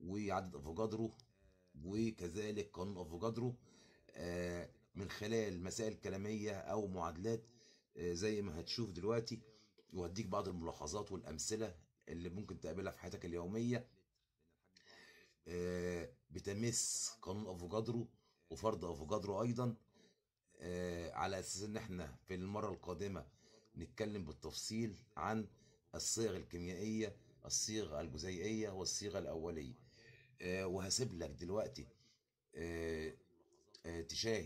وعدد افوكادرو وكذلك قانون افوكادرو آه، من خلال مسائل كلاميه او معادلات آه، زي ما هتشوف دلوقتي وهديك بعض الملاحظات والامثله اللي ممكن تقابلها في حياتك اليوميه آه، بتمس قانون افوكادرو وفرض افوكادرو ايضا على اساس ان احنا في المره القادمه نتكلم بالتفصيل عن الصيغ الكيميائيه الصيغه الجزيئيه والصيغه الاوليه آه، وهسيب لك دلوقتي آه، آه، تشاهد